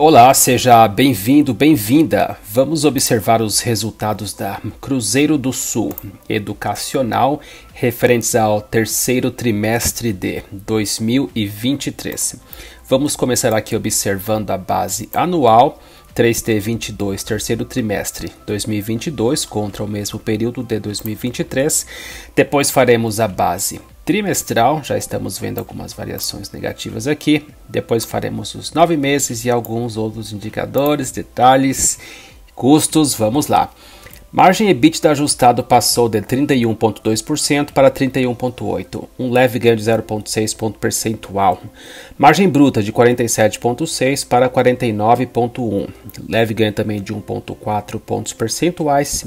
Olá, seja bem-vindo, bem-vinda. Vamos observar os resultados da Cruzeiro do Sul Educacional referentes ao terceiro trimestre de 2023. Vamos começar aqui observando a base anual 3T22, terceiro trimestre 2022 contra o mesmo período de 2023. Depois faremos a base trimestral, já estamos vendo algumas variações negativas aqui. Depois faremos os nove meses e alguns outros indicadores, detalhes, custos. Vamos lá. Margem EBITDA ajustado passou de 31,2% para 31,8%, um leve ganho de 0,6 ponto percentual. Margem bruta de 47,6% para 49,1%, leve ganho também de 1,4 pontos percentuais.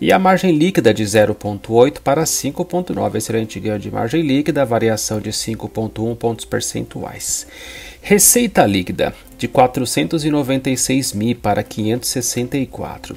E a margem líquida de 0,8 para 5,9, excelente ganho de margem líquida, variação de 5,1 pontos percentuais. Receita líquida de 496 mil para 564,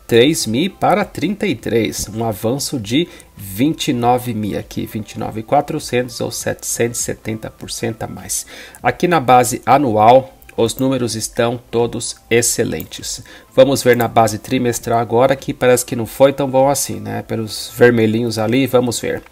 3 mi para 33, um avanço de 29 mi aqui, 29.400 ou 770% a mais. Aqui na base anual, os números estão todos excelentes. Vamos ver na base trimestral agora, que parece que não foi tão bom assim, né? Pelos vermelhinhos ali, vamos ver.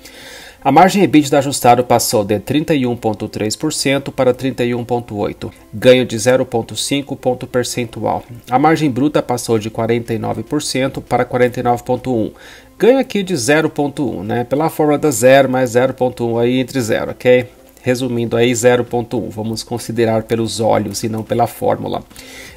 A margem EBITDA ajustada passou de 31,3% para 31,8%, ganho de 0,5 ponto percentual. A margem bruta passou de 49% para 49,1%, ganho aqui de 0,1, né? Pela forma da 0 mais 0,1 aí entre 0, ok? Resumindo aí 0.1, vamos considerar pelos olhos e não pela fórmula.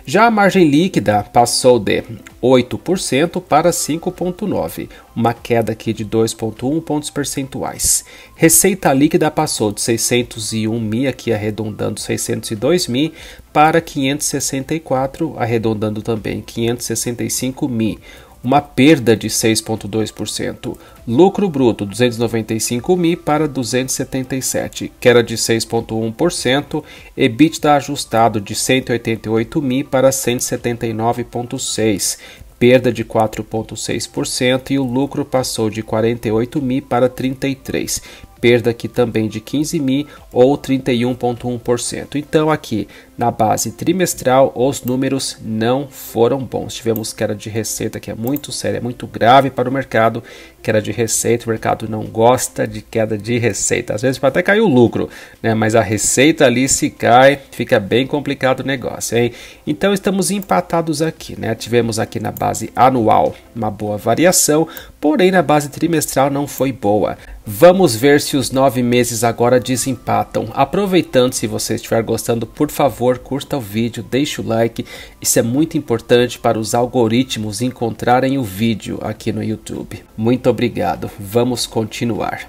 Já a margem líquida passou de 8% para 5.9, uma queda aqui de 2.1 pontos percentuais. Receita líquida passou de 601 mil aqui arredondando 602 mil para 564 arredondando também 565 mil uma perda de 6,2%. Lucro bruto 295 mil para 277, queda de 6,1%. EBITDA ajustado de 188 mil para 179,6, perda de 4,6% e o lucro passou de 48 mil para 33, perda aqui também de 15 mil ou 31,1%. Então aqui na base trimestral, os números não foram bons. Tivemos queda de receita, que é muito séria, é muito grave para o mercado. Queda de receita, o mercado não gosta de queda de receita. Às vezes pode até cair o lucro, né? mas a receita ali se cai, fica bem complicado o negócio. Hein? Então estamos empatados aqui. Né? Tivemos aqui na base anual uma boa variação, porém na base trimestral não foi boa. Vamos ver se os nove meses agora desempatam. Aproveitando, se você estiver gostando, por favor favor, curta o vídeo, deixe o like. Isso é muito importante para os algoritmos encontrarem o vídeo aqui no YouTube. Muito obrigado. Vamos continuar.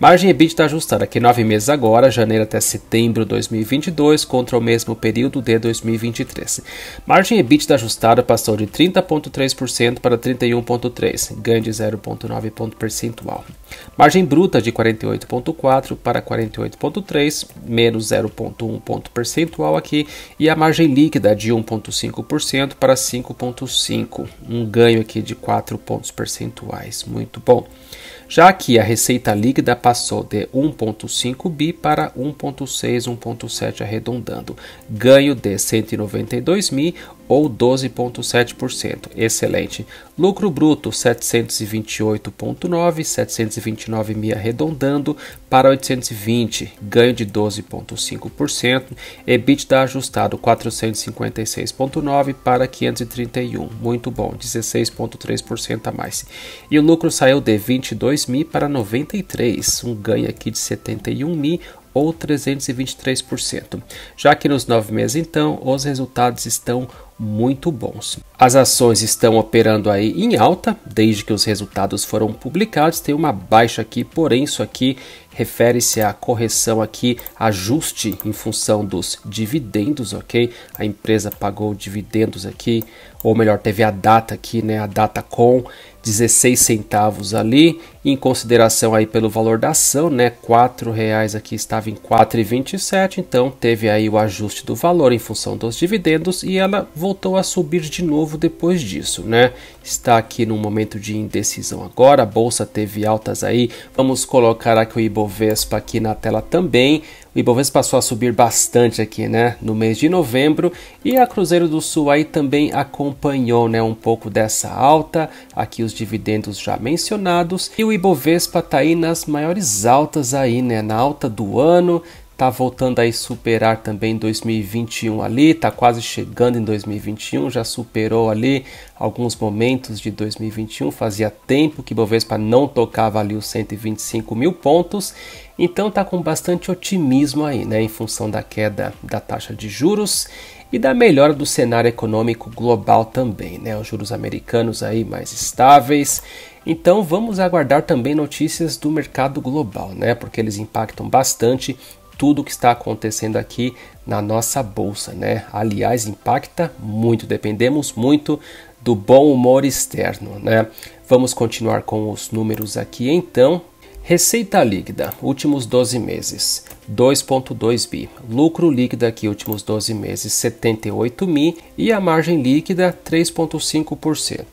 Margem EBITDA ajustada aqui nove meses agora, janeiro até setembro de 2022, contra o mesmo período de 2023. Margem EBITDA ajustada passou de 30,3% para 31,3%, ganho de 0,9 ponto percentual. Margem bruta de 48,4% para 48,3%, menos 0,1 ponto percentual aqui, e a margem líquida de 1,5% para 5,5%, um ganho aqui de 4 pontos percentuais. Muito bom. Já que a receita líquida dívida passou de 1,5 bi para 1,6, 1,7 arredondando, ganho de 192 mil ou 12,7%. Excelente. Lucro bruto 728,9, 729 mil arredondando para 820, ganho de 12,5%. EBITDA ajustado 456,9 para 531, muito bom, 16,3% a mais. E o lucro saiu de 22 mil para 93, um ganho aqui de 71 mil ou 323%. Já que nos nove meses então, os resultados estão muito bons. As ações estão operando aí em alta, desde que os resultados foram publicados, tem uma baixa aqui, porém isso aqui refere-se à correção aqui, ajuste em função dos dividendos, ok? A empresa pagou dividendos aqui ou melhor, teve a data aqui, né, a data com 16 centavos ali, em consideração aí pelo valor da ação, né, R$ reais aqui estava em 4,27, então teve aí o ajuste do valor em função dos dividendos e ela voltou a subir de novo depois disso, né? Está aqui num momento de indecisão agora, a bolsa teve altas aí. Vamos colocar aqui o Ibovespa aqui na tela também. O Ibovespa passou a subir bastante aqui, né, no mês de novembro, e a Cruzeiro do Sul aí também acompanhou, né, um pouco dessa alta, aqui os dividendos já mencionados, e o Ibovespa tá aí nas maiores altas aí, né, na alta do ano, tá voltando aí superar também 2021 ali, tá quase chegando em 2021, já superou ali alguns momentos de 2021, fazia tempo que Bovespa não tocava ali os 125 mil pontos, então tá com bastante otimismo aí, né, em função da queda da taxa de juros e da melhora do cenário econômico global também, né, os juros americanos aí mais estáveis então vamos aguardar também notícias do mercado global, né? Porque eles impactam bastante tudo o que está acontecendo aqui na nossa bolsa, né? Aliás, impacta muito, dependemos muito do bom humor externo, né? Vamos continuar com os números aqui então. Receita líquida, últimos 12 meses, 2,2 bi. Lucro líquido aqui, últimos 12 meses, 78 mil. E a margem líquida, 3,5%.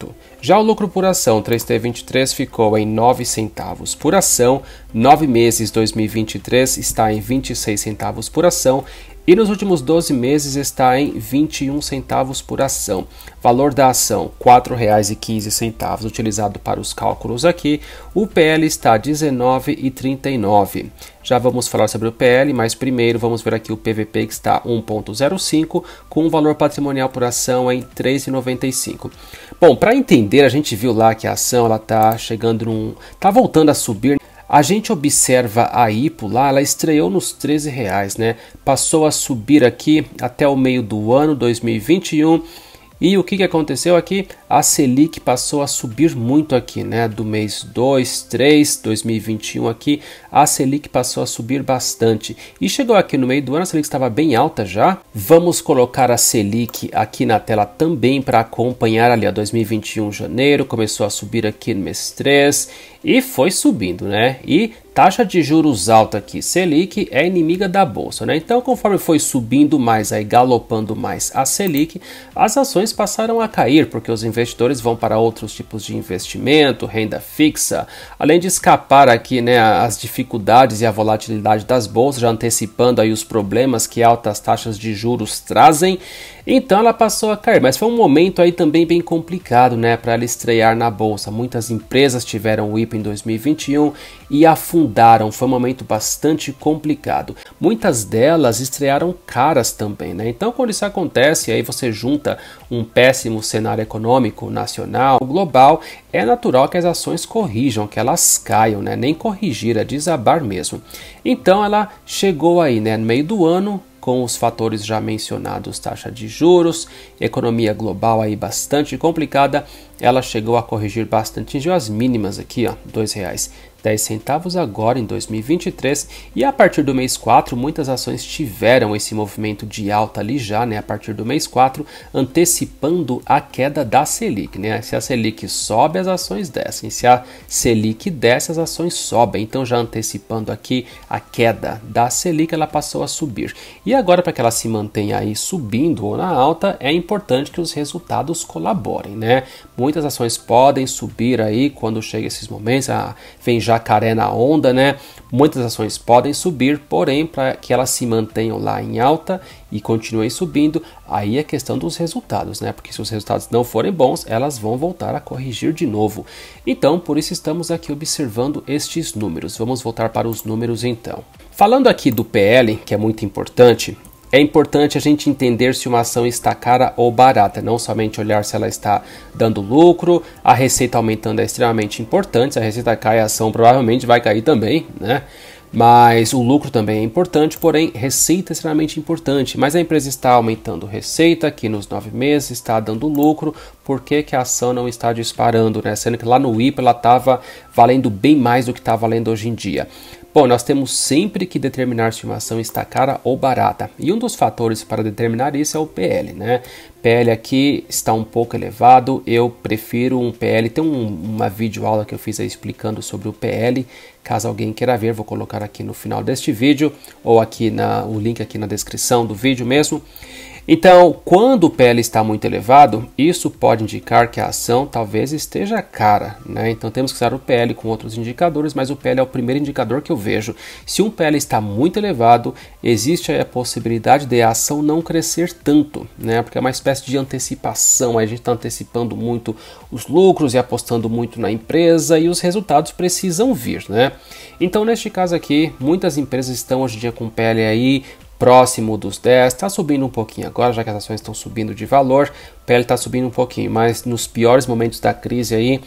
Já o lucro por ação, 3T23, ficou em 9 centavos por ação. 9 meses, 2023, está em 26 centavos por ação e nos últimos 12 meses está em 21 centavos por ação. Valor da ação R$ 4,15 utilizado para os cálculos aqui. O PL está R$ 19,39. Já vamos falar sobre o PL, mas primeiro vamos ver aqui o PVP que está 1.05 com o valor patrimonial por ação em 3,95. Bom, para entender, a gente viu lá que a ação ela tá chegando num está voltando a subir a gente observa a IPO lá, ela estreou nos 13 reais, né? Passou a subir aqui até o meio do ano 2021. E o que, que aconteceu aqui? a Selic passou a subir muito aqui, né? Do mês 2, 3, 2021 aqui, a Selic passou a subir bastante. E chegou aqui no meio do ano, a Selic estava bem alta já. Vamos colocar a Selic aqui na tela também para acompanhar ali, a 2021 janeiro, começou a subir aqui no mês 3 e foi subindo, né? E taxa de juros alta aqui, Selic é inimiga da bolsa, né? Então, conforme foi subindo mais aí, galopando mais a Selic, as ações passaram a cair porque os investidores investidores vão para outros tipos de investimento, renda fixa, além de escapar aqui né, às dificuldades e à volatilidade das bolsas, já antecipando aí os problemas que altas taxas de juros trazem. Então ela passou a cair, mas foi um momento aí também bem complicado, né, para ela estrear na bolsa. Muitas empresas tiveram o IPO em 2021 e afundaram. Foi um momento bastante complicado. Muitas delas estrearam caras também, né? Então quando isso acontece, aí você junta um péssimo cenário econômico nacional, global, é natural que as ações corrijam, que elas caiam, né? Nem corrigir, é desabar mesmo. Então ela chegou aí, né, no meio do ano, com os fatores já mencionados, taxa de juros, economia global aí bastante complicada, ela chegou a corrigir bastante, atingiu as mínimas aqui, ó, R$ 2,00. 10 centavos agora em 2023 e a partir do mês 4 muitas ações tiveram esse movimento de alta ali já, né, a partir do mês 4, antecipando a queda da Selic, né? Se a Selic sobe, as ações descem. Se a Selic desce, as ações sobem. Então já antecipando aqui a queda da Selic, ela passou a subir. E agora para que ela se mantenha aí subindo ou na alta, é importante que os resultados colaborem, né? Muitas ações podem subir aí quando chega esses momentos, ah, vem já jacaré na onda, né? Muitas ações podem subir, porém, para que elas se mantenham lá em alta e continuem subindo, aí é questão dos resultados, né? Porque se os resultados não forem bons, elas vão voltar a corrigir de novo. Então, por isso estamos aqui observando estes números. Vamos voltar para os números então. Falando aqui do PL, que é muito importante, é importante a gente entender se uma ação está cara ou barata, não somente olhar se ela está dando lucro. A receita aumentando é extremamente importante. Se a receita cai, a ação provavelmente vai cair também, né? Mas o lucro também é importante, porém, receita é extremamente importante. Mas a empresa está aumentando receita, aqui nos nove meses está dando lucro, por que, que a ação não está disparando, né? Sendo que lá no IP ela estava valendo bem mais do que está valendo hoje em dia. Bom, nós temos sempre que determinar se uma ação está cara ou barata. E um dos fatores para determinar isso é o PL, né? PL aqui está um pouco elevado, eu prefiro um PL. Tem um, uma videoaula que eu fiz aí explicando sobre o PL. Caso alguém queira ver, vou colocar aqui no final deste vídeo ou aqui na, o link aqui na descrição do vídeo mesmo. Então, quando o PL está muito elevado, isso pode indicar que a ação talvez esteja cara. Né? Então, temos que usar o PL com outros indicadores, mas o PL é o primeiro indicador que eu vejo. Se um PL está muito elevado, existe a possibilidade de a ação não crescer tanto, né? porque é uma espécie de antecipação. a gente está antecipando muito os lucros e apostando muito na empresa e os resultados precisam vir. Né? Então, neste caso aqui, muitas empresas estão hoje em dia com PL aí próximo dos 10, está subindo um pouquinho agora, já que as ações estão subindo de valor, o PL está subindo um pouquinho, mas nos piores momentos da crise aí,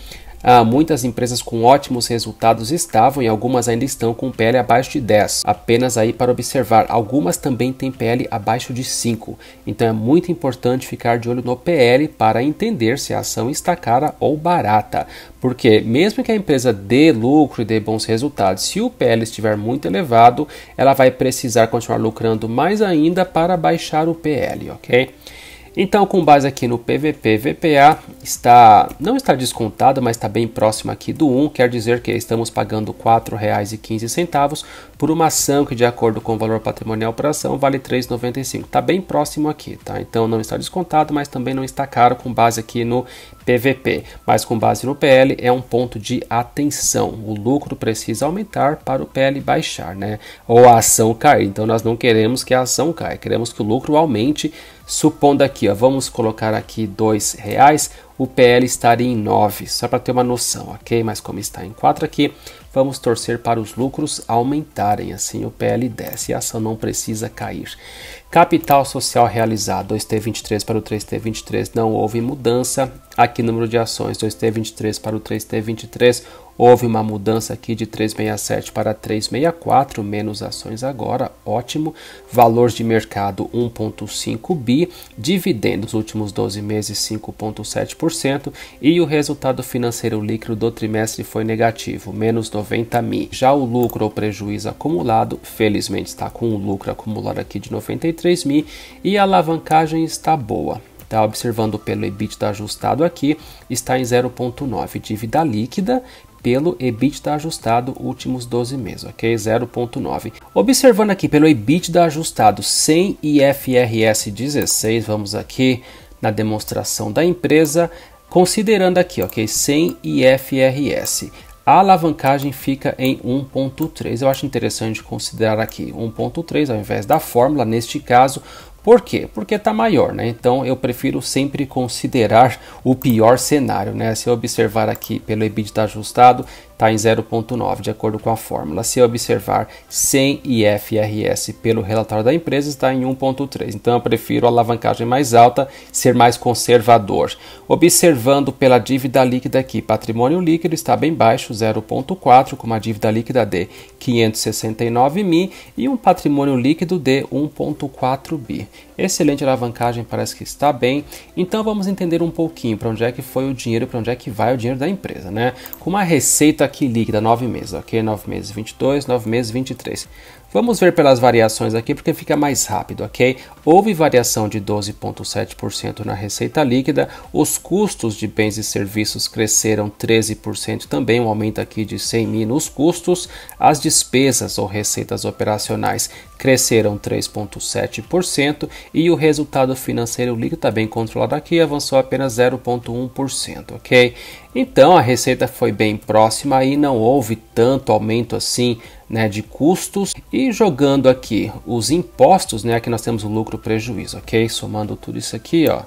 ah, muitas empresas com ótimos resultados estavam e algumas ainda estão com PL abaixo de 10. Apenas aí para observar, algumas também têm PL abaixo de 5. Então é muito importante ficar de olho no PL para entender se a ação está cara ou barata. Porque mesmo que a empresa dê lucro e dê bons resultados, se o PL estiver muito elevado, ela vai precisar continuar lucrando mais ainda para baixar o PL, ok? Então, com base aqui no PVP VPA, está não está descontado, mas está bem próximo aqui do 1, quer dizer que estamos pagando R$ 4,15 por uma ação que, de acordo com o valor patrimonial por ação, vale R$ 3,95. Está bem próximo aqui, tá? Então, não está descontado, mas também não está caro com base aqui no PVP. Mas com base no PL, é um ponto de atenção. O lucro precisa aumentar para o PL baixar, né? Ou a ação cair. Então, nós não queremos que a ação caia, queremos que o lucro aumente Supondo aqui, ó, vamos colocar aqui dois reais, o PL estaria em 9, só para ter uma noção, ok? Mas como está em 4 aqui, vamos torcer para os lucros aumentarem, assim o PL desce e a ação não precisa cair. Capital social realizado, 2T23 para o 3T23, não houve mudança. Aqui, número de ações, 2T23 para o 3T23, houve uma mudança aqui de 367 para 364, menos ações agora, ótimo. Valor de mercado, 1,5 bi. Dividendos, últimos 12 meses, 5,7%. E o resultado financeiro líquido do trimestre foi negativo, menos 90 mil. Já o lucro ou prejuízo acumulado, felizmente está com o lucro acumulado aqui de 93 3.000 e a alavancagem está boa. Tá, observando pelo EBITDA ajustado aqui, está em 0,9. Dívida líquida pelo EBITDA ajustado últimos 12 meses, ok? 0.9. Observando aqui pelo EBITDA ajustado sem IFRS 16, vamos aqui na demonstração da empresa, considerando aqui, ok? Sem IFRS. A alavancagem fica em 1.3. Eu acho interessante considerar aqui 1.3 ao invés da fórmula neste caso. Por quê? Porque está maior, né? Então eu prefiro sempre considerar o pior cenário, né? Se eu observar aqui pelo EBITDA ajustado, está em 0,9, de acordo com a fórmula. Se observar sem IFRS pelo relatório da empresa, está em 1,3. Então eu prefiro a alavancagem mais alta, ser mais conservador. Observando pela dívida líquida aqui, patrimônio líquido está bem baixo, 0,4, com uma dívida líquida de 569 mil e um patrimônio líquido de 1,4 bi. Excelente alavancagem, parece que está bem. Então vamos entender um pouquinho para onde é que foi o dinheiro, para onde é que vai o dinheiro da empresa, né? Com uma receita está aqui líquida, 9 meses, ok? 9 meses 22, 9 meses 23. Vamos ver pelas variações aqui porque fica mais rápido, ok? Houve variação de 12,7% na receita líquida, os custos de bens e serviços cresceram 13%, também um aumento aqui de 100 mil nos custos, as despesas ou receitas operacionais cresceram 3,7% e o resultado financeiro líquido está bem controlado aqui, avançou apenas 0,1%, ok? Então a receita foi bem próxima e não houve tanto aumento assim né, de custos. E jogando aqui os impostos, né, aqui nós temos o lucro prejuízo, ok? Somando tudo isso aqui, ó,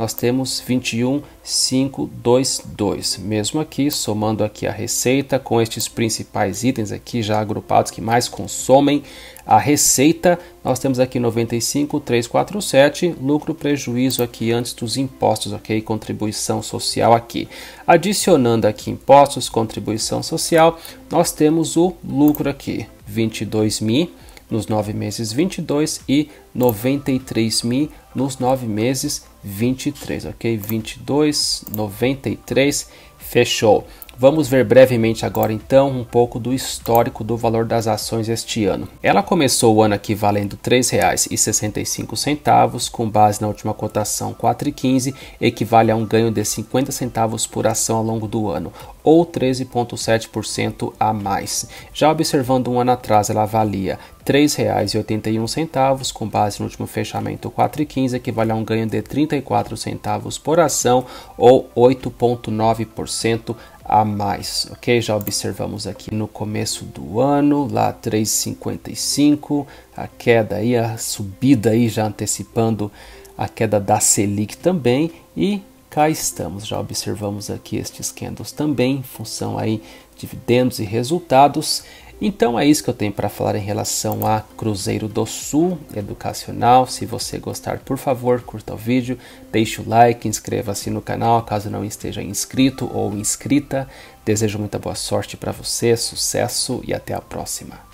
nós temos 21,522. Mesmo aqui, somando aqui a receita com estes principais itens aqui já agrupados que mais consomem a receita, nós temos aqui 95,347, lucro prejuízo aqui antes dos impostos, ok? Contribuição social aqui. Adicionando aqui impostos, contribuição social, nós temos o lucro aqui, 22 mil nos nove meses 22 e 93 mil nos nove meses 23, ok? 22, 93, fechou. Vamos ver brevemente agora então um pouco do histórico do valor das ações este ano. Ela começou o ano aqui valendo R$ 3,65, com base na última cotação R$ 4,15, equivale a um ganho de 50 centavos por ação ao longo do ano, ou 13,7% a mais. Já observando um ano atrás, ela valia R$ 3,81, com base no último fechamento 4,15, equivale a um ganho de 34 centavos por ação, ou 8,9% a mais, ok? Já observamos aqui no começo do ano, lá 3,55, a queda aí, a subida aí já antecipando a queda da Selic também e cá estamos, já observamos aqui estes candles também, em função aí dividendos e resultados. Então é isso que eu tenho para falar em relação a Cruzeiro do Sul Educacional. Se você gostar, por favor, curta o vídeo, deixe o like, inscreva-se no canal caso não esteja inscrito ou inscrita. Desejo muita boa sorte para você, sucesso e até a próxima.